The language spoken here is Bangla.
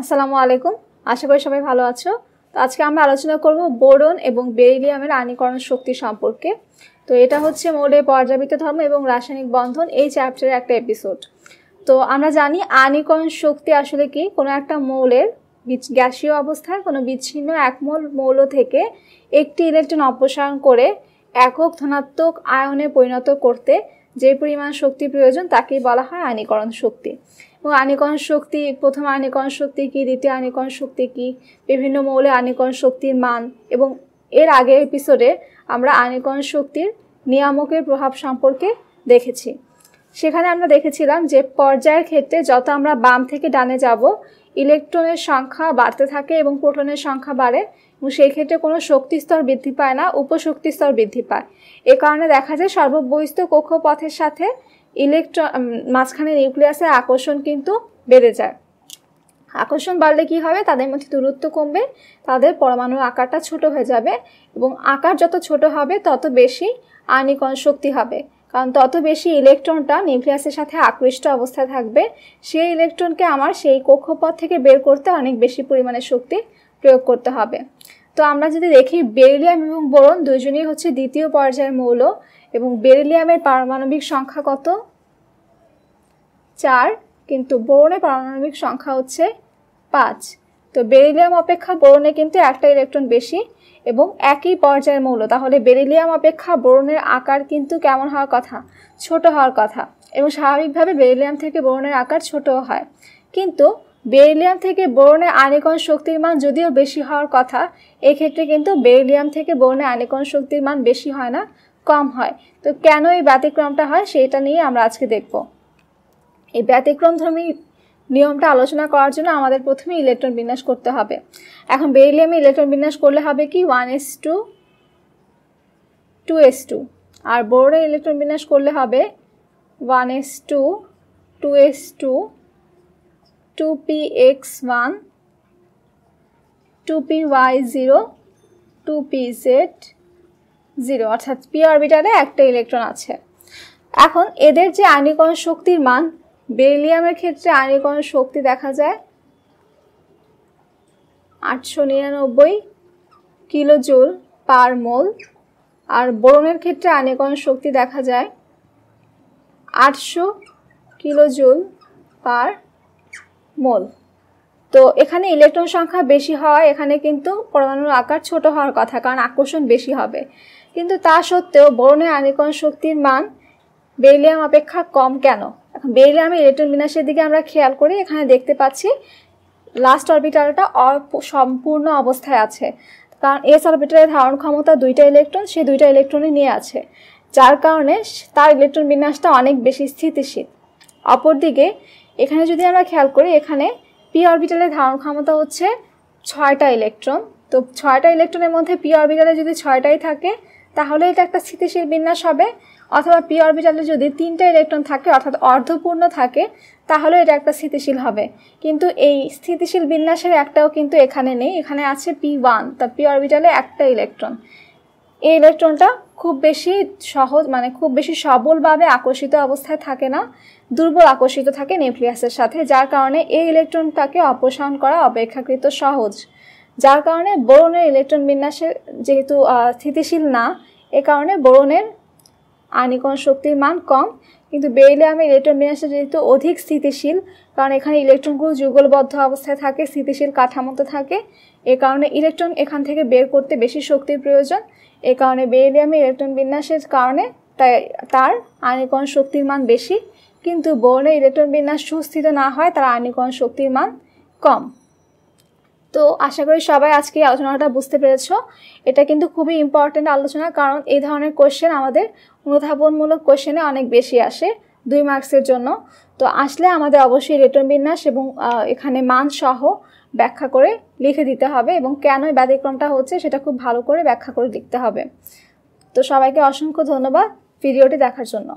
আসসালামু আলাইকুম আশা করি সবাই ভালো আছো তো আজকে আমরা আলোচনা করব বোরন এবং বেরিলিয়ামের আনীকরণ শক্তি সম্পর্কে তো এটা হচ্ছে মোড়ে পর্যাবৃত্ত ধর্ম এবং রাসায়নিক বন্ধন এই চ্যাপ্টারের একটা এপিসোড তো আমরা জানি আনীকরণ শক্তি আসলে কি কোনো একটা মৌলের গ্যাসীয় অবস্থায় কোনো বিচ্ছিন্ন একমল মৌল থেকে একটি ইলেকট্রন অপসারণ করে একক ধনাত্মক আয়নে পরিণত করতে যে পরিমাণ শক্তি প্রয়োজন তাকেই বলা হয় আনিকরণ শক্তি এবং আনিকরণ শক্তি প্রথম আনিকরণ শক্তি কী দ্বিতীয় আনিকরণ শক্তি কী বিভিন্ন মৌলে আনিকরণ শক্তির মান এবং এর আগের এপিসোডে আমরা আনিকরণ শক্তির নিয়ামকের প্রভাব সম্পর্কে দেখেছি সেখানে আমরা দেখেছিলাম যে পর্যায়ের ক্ষেত্রে যত আমরা বাম থেকে ডানে যাব ইলেকট্রনের সংখ্যা বাড়তে থাকে এবং প্রোটনের সংখ্যা বাড়ে এবং সেই ক্ষেত্রে কোনো শক্তি স্তর বৃদ্ধি পায় না উপশক্তি স্তর বৃদ্ধি পায় এ কারণে দেখা যায় সর্ববহিস্থ কক্ষপথের সাথে ইলেকট্রন মাঝখানে নিউক্লিয়াসের আকর্ষণ কিন্তু বেড়ে যায় আকর্ষণ বাড়লে কি হবে তাদের মধ্যে দূরত্ব কমবে তাদের পরমাণুর আকারটা ছোট হয়ে যাবে এবং আকার যত ছোট হবে তত বেশি আয়নিকরণ শক্তি হবে কারণ তত বেশি ইলেকট্রনটা নিউক্লিয়াসের সাথে আকৃষ্ট অবস্থায় থাকবে সেই ইলেকট্রনকে আমার সেই কক্ষপথ থেকে বের করতে অনেক বেশি পরিমাণে শক্তি প্রয়োগ করতে হবে তো আমরা যদি দেখি বেরিলিয়াম এবং বোরন দুজনেই হচ্ছে দ্বিতীয় পর্যায়ের মৌল এবং বেরিলিয়ামের পারমাণবিক সংখ্যা কত চার কিন্তু বোরনের পারমাণবিক সংখ্যা হচ্ছে পাঁচ তো বেরিলিয়াম অপেক্ষা বোরনে কিন্তু একটা ইলেকট্রন বেশি এবং একই পর্যায়ের মৌল তাহলে বেরিলিয়াম অপেক্ষা বোরনের আকার কিন্তু কেমন হওয়ার কথা ছোট হওয়ার কথা এবং স্বাভাবিকভাবে বেরিলিয়াম থেকে বোরনের আকার ছোট হয় কিন্তু বেরিলিয়াম থেকে বোরনের আনিকন শক্তির মান যদিও বেশি হওয়ার কথা এক্ষেত্রে কিন্তু বেরিলিয়াম থেকে বোরনের আনিকন শক্তির মান বেশি হয় না কম হয় তো কেন এই ব্যতিক্রমটা হয় সেটা নিয়ে আমরা আজকে দেখব এই ব্যতিক্রমধর্মী নিয়মটা আলোচনা করার জন্য আমাদের প্রথমে ইলেকট্রন বিন্যাস করতে হবে এখন বেরিলিয়ামে ইলেকট্রন বিন্যাস করলে হবে কি one S two two S two আর বোর্ডে ইলেকট্রন বিন্যাস করলে হবে one S two two S two two P X one two P Y zero two P Z zero অর্থাৎ পি অরবিটারে একটা ইলেকট্রন আছে এখন এদের যে আইনিকরণ শক্তির মান বেরিলিয়ামের ক্ষেত্রে আয়নীকরণ শক্তি দেখা যায় আটশো নিরানব্বই কিলোজুল পার মোল আর বোরনের ক্ষেত্রে আয়নীকরণ শক্তি দেখা যায় আটশো কিলোজুল পার মোল তো এখানে ইলেকট্রন সংখ্যা বেশি হওয়ায় এখানে কিন্তু পরমাণুর আকার ছোট হওয়ার কথা কারণ আকর্ষণ বেশি হবে কিন্তু তা সত্ত্বেও বরণের আয়নীকরণ শক্তির মান বেরিলিয়াম অপেক্ষা কম কেন এখন বেরিলিয়াম ইলেকট্রন বিন্যাসের দিকে আমরা খেয়াল করি এখানে দেখতে পাচ্ছি লাস্ট অরবিটালটা সম্পূর্ণ অবস্থায় আছে কারণ এস অরবিটালের ধারণ ক্ষমতা দুইটা ইলেকট্রন সে দুইটা ইলেকট্রনই নিয়ে আছে যার কারণে তার ইলেকট্রন বিন্যাসটা অনেক বেশি স্থিতিশীল অপরদিকে এখানে যদি আমরা খেয়াল করি এখানে পি অরবিটালের ধারণ ক্ষমতা হচ্ছে ছয়টা ইলেকট্রন তো ছয়টা ইলেকট্রনের মধ্যে পি অরবিটালে যদি ছয়টাই থাকে তাহলে এটা একটা স্থিতিশীল বিন্যাস হবে অথবা পি অরবিটালে যদি তিনটা ইলেকট্রন থাকে অর্থাৎ অর্ধপূর্ণ থাকে তাহলে এটা একটা স্থিতিশীল হবে কিন্তু এই স্থিতিশীল বিন্যাসের একটাও কিন্তু এখানে নেই এখানে আছে পি ওয়ান তা পি অরবিটালে একটা ইলেকট্রন এই ইলেকট্রনটা খুব বেশি সহজ মানে খুব বেশি সবলভাবে আকর্ষিত অবস্থায় থাকে না দুর্বল আকর্ষিত থাকে নিউক্লিয়াসের সাথে যার কারণে এই ইলেকট্রনটাকে অপসারণ করা অপেক্ষাকৃত সহজ যার কারণে বরণের ইলেকট্রন বিন্যাসের যেহেতু স্থিতিশীল না এ কারণে বরণের আয়নীকরণ শক্তির মান কম কিন্তু বেরিলিয়ামের ইলেকট্রন বিন্যাসে যেহেতু অধিক স্থিতিশীল কারণ এখানে ইলেকট্রনগুলো যুগলবদ্ধ অবস্থায় থাকে স্থিতিশীল কাঠামোতে থাকে এ কারণে ইলেকট্রন এখান থেকে বের করতে বেশি শক্তির প্রয়োজন এ কারণে বেরিলিয়ামে ইলেকট্রন বিন্যাসের কারণে তাই তার আয়নীকরণ শক্তির মান বেশি কিন্তু বোরনে ইলেকট্রন বিন্যাস সুস্থিত না হয় তার আয়নীকরণ শক্তির মান কম তো আশা করি সবাই আজকে আলোচনাটা বুঝতে পেরেছ এটা কিন্তু খুবই ইম্পর্ট্যান্ট আলোচনা কারণ এই ধরনের কোশ্চেন আমাদের অনুধাবনমূলক কোশ্চেনে অনেক বেশি আসে দুই মার্কসের জন্য তো আসলে আমাদের অবশ্যই রেটন বিন্যাস এবং এখানে মানসহ ব্যাখ্যা করে লিখে দিতে হবে এবং কেন ব্যতিক্রমটা হচ্ছে সেটা খুব ভালো করে ব্যাখ্যা করে লিখতে হবে তো সবাইকে অসংখ্য ধন্যবাদ ভিডিওটি দেখার জন্য